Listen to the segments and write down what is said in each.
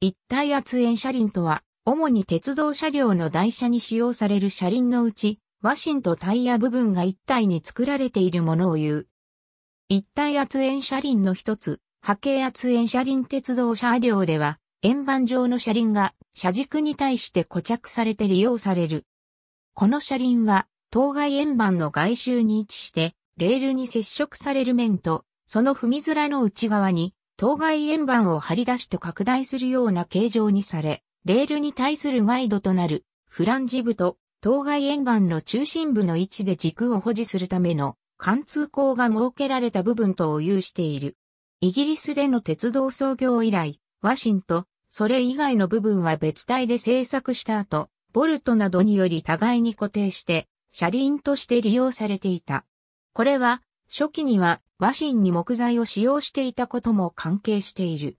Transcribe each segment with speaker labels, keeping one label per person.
Speaker 1: 一体圧延車輪とは、主に鉄道車両の台車に使用される車輪のうち、和芯とタイヤ部分が一体に作られているものを言う。一体圧延車輪の一つ、波形圧延車輪鉄道車両では、円盤状の車輪が車軸に対して固着されて利用される。この車輪は、当該円盤の外周に位置して、レールに接触される面と、その踏み面の内側に、当該円盤を張り出して拡大するような形状にされ、レールに対するガイドとなるフランジ部と当該円盤の中心部の位置で軸を保持するための貫通口が設けられた部分とを有している。イギリスでの鉄道創業以来、ワシント、それ以外の部分は別体で製作した後、ボルトなどにより互いに固定して、車輪として利用されていた。これは初期には和紙に木材を使用していたことも関係している。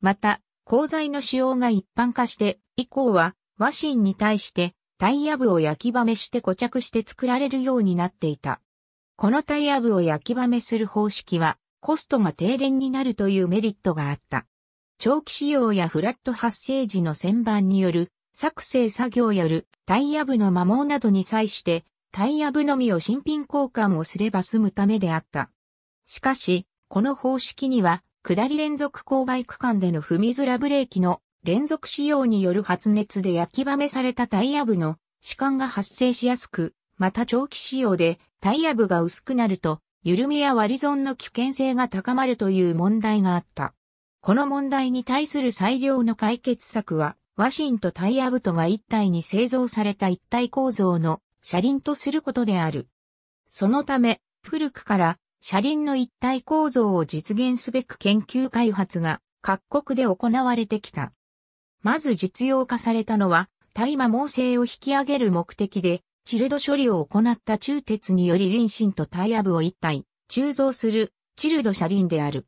Speaker 1: また、鋼材の使用が一般化して以降は和紙に対してタイヤ部を焼きばめして固着して作られるようになっていた。このタイヤ部を焼きばめする方式はコストが低廉になるというメリットがあった。長期使用やフラット発生時の旋盤による作成作業やるタイヤ部の摩耗などに際してタイヤ部のみを新品交換をすれば済むためであった。しかし、この方式には、下り連続勾配区間での踏みづらブレーキの連続使用による発熱で焼きばめされたタイヤ部の弛緩が発生しやすく、また長期使用でタイヤ部が薄くなると、緩みや割り損の危険性が高まるという問題があった。この問題に対する最良の解決策は、ワシンとタイヤ部とが一体に製造された一体構造の車輪とすることである。そのため、古くから車輪の一体構造を実現すべく研究開発が各国で行われてきた。まず実用化されたのは、大麻猛性を引き上げる目的で、チルド処理を行った中鉄により臨心とタイヤ部を一体、鋳造する、チルド車輪である。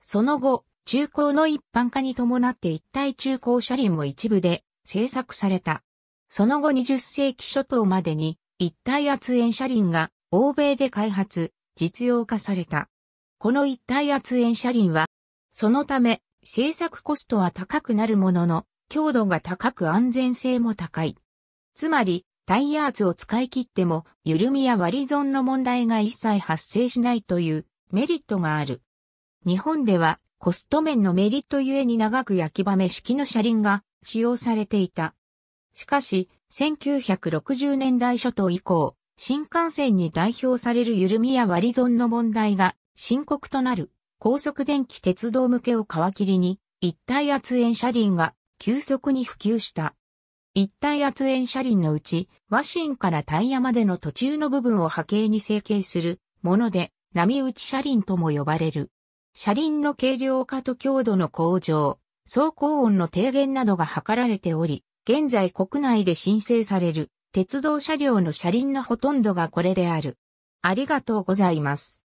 Speaker 1: その後、中高の一般化に伴って一体中高車輪も一部で製作された。その後20世紀初頭までに一体圧延車輪が欧米で開発、実用化された。この一体圧延車輪は、そのため製作コストは高くなるものの、強度が高く安全性も高い。つまり、タイヤ圧を使い切っても、緩みや割り損の問題が一切発生しないというメリットがある。日本ではコスト面のメリットゆえに長く焼き場面式の車輪が使用されていた。しかし、1960年代初頭以降、新幹線に代表される緩みや割り損の問題が深刻となる高速電気鉄道向けを皮切りに一体圧縁車輪が急速に普及した。一体圧縁車輪のうち和芯からタイヤまでの途中の部分を波形に成形するもので波打ち車輪とも呼ばれる。車輪の軽量化と強度の向上、走行音の低減などが図られており、現在国内で申請される鉄道車両の車輪のほとんどがこれである。ありがとうございます。